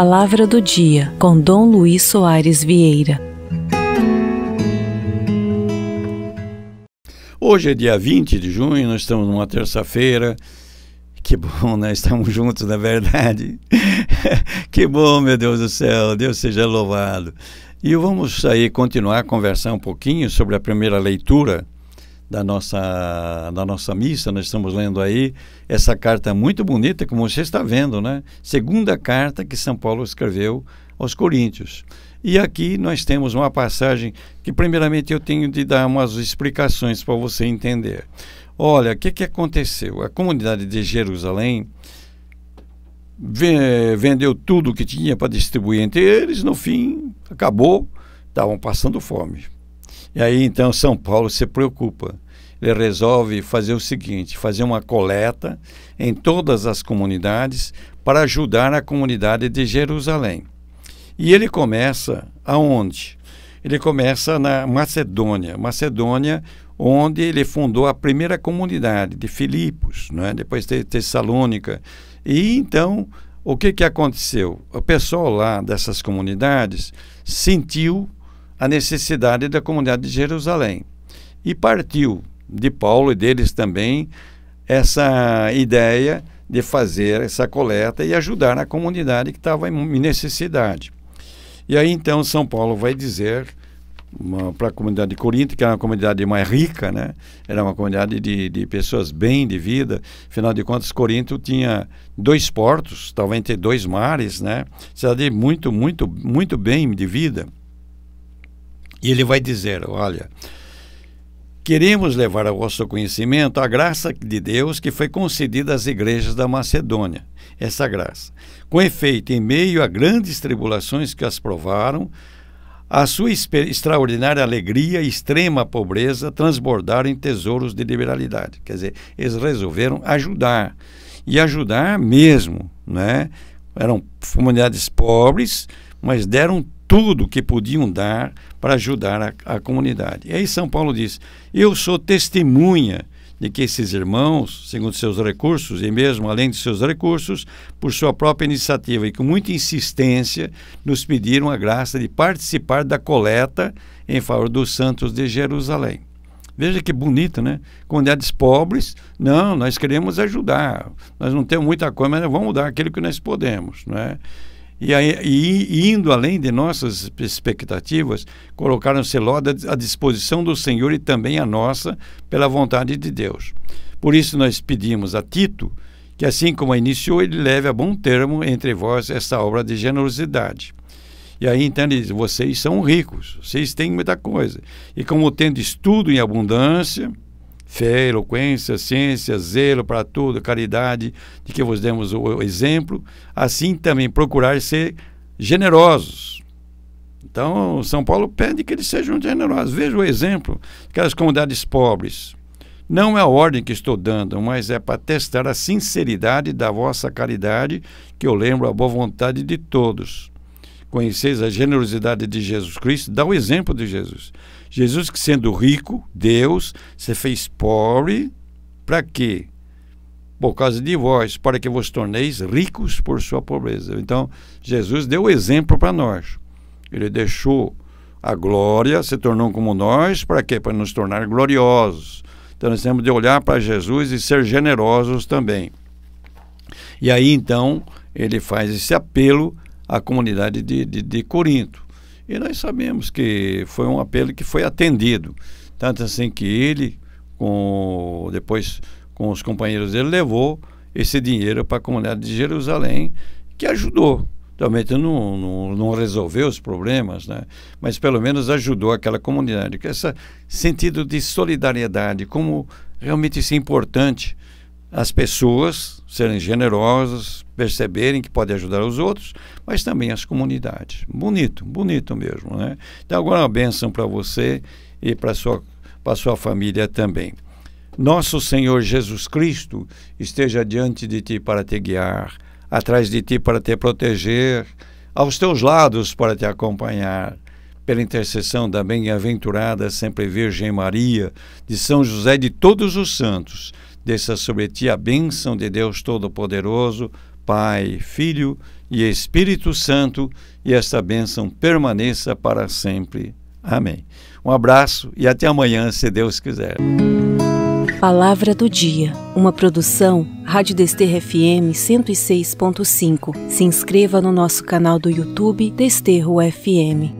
Palavra do Dia, com Dom Luiz Soares Vieira. Hoje é dia 20 de junho, nós estamos numa terça-feira. Que bom, né? Estamos juntos, na é verdade. que bom, meu Deus do céu. Deus seja louvado. E vamos aí continuar a conversar um pouquinho sobre a primeira leitura da nossa, da nossa missa, nós estamos lendo aí essa carta é muito bonita, como você está vendo, né? Segunda carta que São Paulo escreveu aos Coríntios. E aqui nós temos uma passagem que, primeiramente, eu tenho de dar umas explicações para você entender. Olha, o que, que aconteceu? A comunidade de Jerusalém vendeu tudo o que tinha para distribuir entre eles, no fim, acabou, estavam passando fome e aí então São Paulo se preocupa. Ele resolve fazer o seguinte: fazer uma coleta em todas as comunidades para ajudar a comunidade de Jerusalém. E ele começa aonde? Ele começa na Macedônia. Macedônia, onde ele fundou a primeira comunidade de Filipos, né? depois de Tessalônica. E então, o que, que aconteceu? O pessoal lá dessas comunidades sentiu a necessidade da comunidade de Jerusalém. E partiu de Paulo e deles também essa ideia de fazer essa coleta e ajudar a comunidade que estava em necessidade. E aí então São Paulo vai dizer para a comunidade de Corinto, que era uma comunidade mais rica, né? era uma comunidade de, de pessoas bem de vida. Afinal de contas, Corinto tinha dois portos, estava entre dois mares, né? cidade muito, muito, muito bem de vida. E ele vai dizer: olha, queremos levar ao vosso conhecimento a graça de Deus que foi concedida às igrejas da Macedônia. Essa graça. Com efeito, em meio a grandes tribulações que as provaram, a sua extraordinária alegria e extrema pobreza transbordaram em tesouros de liberalidade. Quer dizer, eles resolveram ajudar. E ajudar mesmo, né? Eram comunidades pobres, mas deram tudo que podiam dar para ajudar a, a comunidade. E aí São Paulo diz: Eu sou testemunha de que esses irmãos, segundo seus recursos e mesmo além de seus recursos, por sua própria iniciativa e com muita insistência, nos pediram a graça de participar da coleta em favor dos santos de Jerusalém. Veja que bonito, né? Comunidades pobres, não, nós queremos ajudar. Nós não temos muita coisa, mas vamos dar aquilo que nós podemos, não é? E, aí, e indo além de nossas expectativas, colocaram-se logo à disposição do Senhor e também a nossa, pela vontade de Deus. Por isso nós pedimos a Tito que, assim como a iniciou, ele leve a bom termo entre vós essa obra de generosidade. E aí então ele diz: vocês são ricos, vocês têm muita coisa. E como tendo estudo em abundância, fé, eloquência, ciência, zelo para tudo, caridade, de que vos demos o exemplo, assim também procurar ser generosos. Então, São Paulo pede que eles sejam generosos. Veja o exemplo daquelas comunidades pobres. Não é a ordem que estou dando, mas é para testar a sinceridade da vossa caridade, que eu lembro a boa vontade de todos conheceis a generosidade de Jesus Cristo, dá o exemplo de Jesus. Jesus, que sendo rico, Deus, se fez pobre, para quê? Por causa de vós, para que vos torneis ricos por sua pobreza. Então, Jesus deu o exemplo para nós. Ele deixou a glória, se tornou como nós, para quê? Para nos tornar gloriosos. Então, nós temos de olhar para Jesus e ser generosos também. E aí, então, ele faz esse apelo à comunidade de, de, de Corinto. E nós sabemos que foi um apelo que foi atendido. Tanto assim que ele, com, depois com os companheiros dele, levou esse dinheiro para a comunidade de Jerusalém, que ajudou. Realmente não, não, não, resolveu os problemas, né? mas pelo menos ajudou aquela comunidade. Que esse sentido de solidariedade, como realmente isso é importante as pessoas serem generosas, perceberem que pode ajudar os outros, mas também as comunidades. Bonito, bonito mesmo, né? Então agora é uma bênção para você e para sua para sua família também. Nosso Senhor Jesus Cristo esteja diante de ti para te guiar, atrás de ti para te proteger, aos teus lados para te acompanhar pela intercessão da bem-aventurada sempre Virgem Maria, de São José de todos os santos, desça sobre ti a bênção de Deus Todo-Poderoso, Pai, Filho e Espírito Santo, e esta bênção permaneça para sempre. Amém. Um abraço e até amanhã, se Deus quiser. Palavra do Dia, uma produção Rádio Desterro FM 106.5. Se inscreva no nosso canal do YouTube Desterro FM.